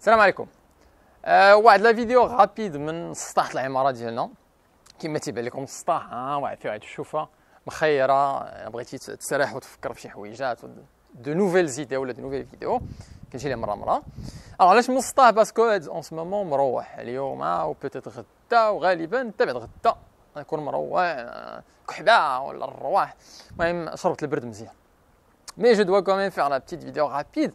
السلام عليكم آه واحد لا فيديو غابيد من سطح العماره ديالنا كما تيبان لكم السطح ها واحد فيه واحد الشوفه مخيره بغيتي تسرح وتفكر في شي حويجات دو نوفيل زيدي ولا دو نوفيل فيديو كنجي لي مره مره علاش من السطح باسكو اون سو مومون مروح اليوم او بيتيت غدا وغالبا تبعد غدا نكون مروح آه، كحبه ولا الرواح المهم شربت البرد مزيان مي جو دوا كومين فيغ لا بتيت فيديو غابيد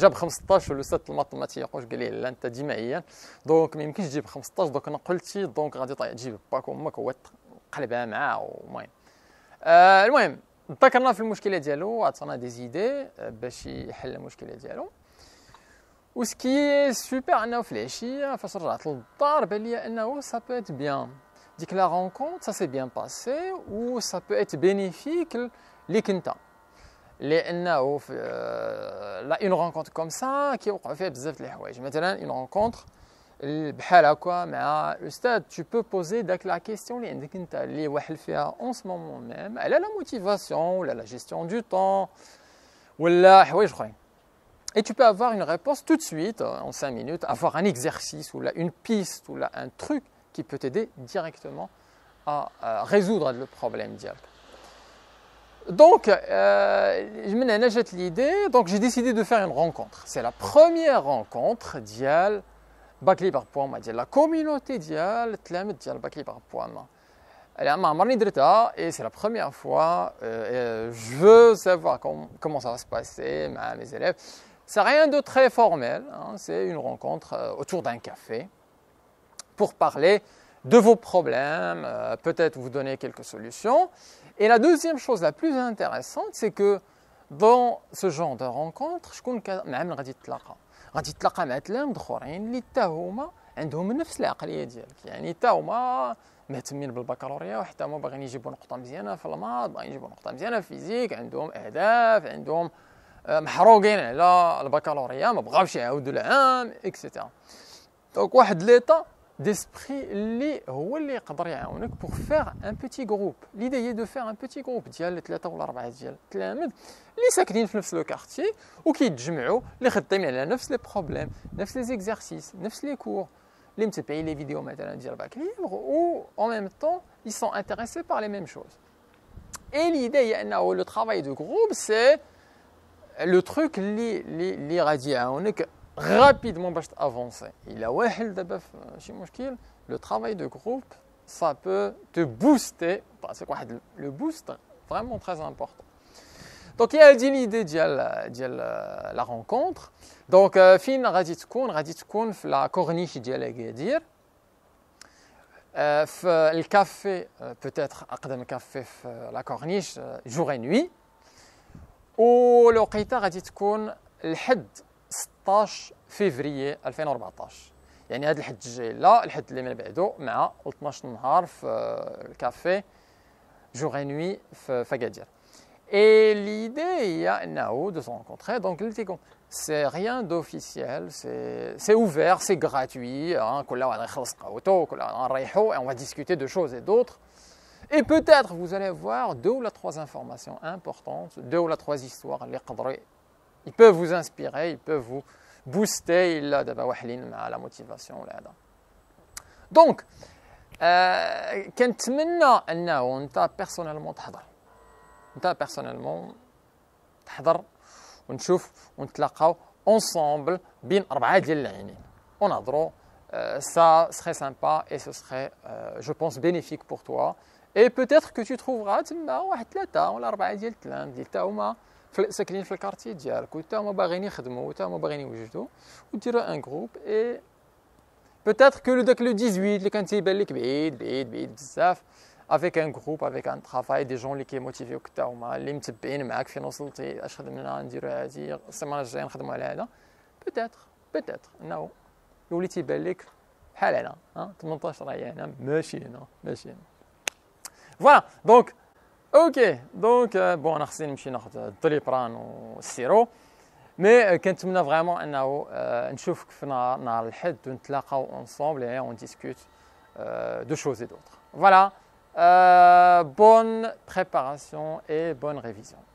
جاب 15 والاستاذ الماثماتيك واش قال لي لا انت جماعيا دونك ما يمكنش تجيب 15 دونك انا قلتي دونك غادي تجيب باك وامك هو قلبها معاه المهم آه المهم ذكرنا في المشكله ديالو عطانا دي زيدي آه، باش يحل المشكله ديالو وسكي سوبر انه في العشيه فاش رجعت للدار بان لي انه سا بو ات بيان ديك لا رونكونت سا سي بيان باسي و سا بو ات بينيفيك ليك انت une rencontre comme ça qui une rencontre tu peux poser la question en ce moment elle a la motivation, la gestion du temps et tu peux avoir une réponse tout de suite euh، en 5 minutes avoir un exercice ou une piste ou un truc qui peut t'aider directement à euh, résoudre le problème diable. Donc, euh, jette l'idée. Donc, j'ai décidé de faire une rencontre. C'est la première rencontre Bakli par لي la communauté لا كوميونيتي Bakli التلامذ Elle est لي بوانما اللي ما et c'est la première fois. Euh, euh, je veux savoir comment ça va se passer, mes élèves. C'est rien de très formel, hein. c'est une rencontre euh, autour d'un café pour parler de vos problèmes, peut-être vous donner quelques solutions. Et la deuxième chose la plus intéressante, c'est que dans ce genre de rencontre, شكون نعم، مع من غادي تتلاقى؟ غادي تتلاقى مع تلامذ اخرين اللي حتى هما عندهم نفس العقليه ديالك يعني حتى هما مهتمين بالبكالوريا وحتى هما باغيين يجيبوا نقطه مزيانه في الماط باغيين يجيبوا نقطه مزيانه في الفيزيك عندهم اهداف عندهم آه، محروقين على البكالوريا ما بغاوش يعاودوا العام اكسيتيرا دونك واحد ليطا d'esprit les pour faire un petit groupe. L'idée est de faire un petit groupe, dial les ou les dial les dans le quartier ou qui se les les mêmes les problèmes, les exercices exercices, les cours, les mêmes les vidéos maintenant dial ou en même temps ils sont intéressés par les mêmes choses. Et l'idée est le travail de groupe c'est le truc les les les que rapidement pour bah, avancer. Il a euh, le travail de groupe, ça peut te booster. Bah, c'est quoi le boost Vraiment très important. Donc il y a dit l'idée de la, la, rencontre. Donc euh, fin radit kun radit la corniche de euh, Le café peut-être un café la corniche jour et nuit. Ou le quita radit le head 16 février 2014 يعني هذا الحد لا الحد اللي من بعده مع 12 في الكافي Et l'idée, il y a de se rencontrer. Donc, c'est rien d'officiel, c'est ouvert, c'est gratuit. Hein, on va discuter de choses et d'autres. Et peut-être vous allez voir deux ou trois informations importantes, deux ou trois histoires, ils peuvent vous inspirer, ils peuvent vous booster. Il a la motivation. Donc, quand euh, tu personnellement tu personnellement on on ensemble, bin On a euh, Ça serait sympa et ce serait, euh, je pense, bénéfique pour toi. Et peut-être que tu trouveras, tu tu ou ساكنين في الكارتي ديالك وتا هما باغيين يخدموا وتا هما باغيين يوجدوا وديروا ان جروب اي بوتيتر كو داك لو 18 اللي كان تيبان لك بعيد بعيد بعيد بزاف افيك ان جروب افيك ان ترافاي دي جون اللي كيموتيفيوك حتى هما اللي متبعين معاك فين وصلتي اش خدمنا نديروا هادي السيمانه الجايه نخدموا على هذا بوتيتر بوتيتر انه يولي تيبان لك بحال هنا 18 راهي هنا ماشي هنا ماشي هنا فوالا دونك Ok, donc, euh, bon, on a vu que je suis un peu trop près sirop, mais euh, quand on a vraiment euh, une chose que nous faisons, on nous laisse ensemble et on discute de choses et d'autres. Voilà, bonne préparation et bonne révision.